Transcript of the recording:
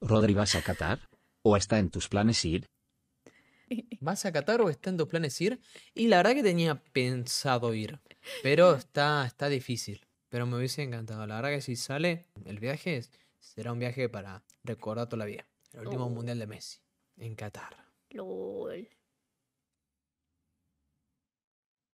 Rodri, ¿vas a Qatar? ¿O está en tus planes ir? ¿Vas a Qatar o está en tus planes ir? Y la verdad que tenía pensado ir, pero está, está difícil. Pero me hubiese encantado. La verdad que si sale el viaje, será un viaje para recordar toda la vida. El último oh. mundial de Messi, en Qatar.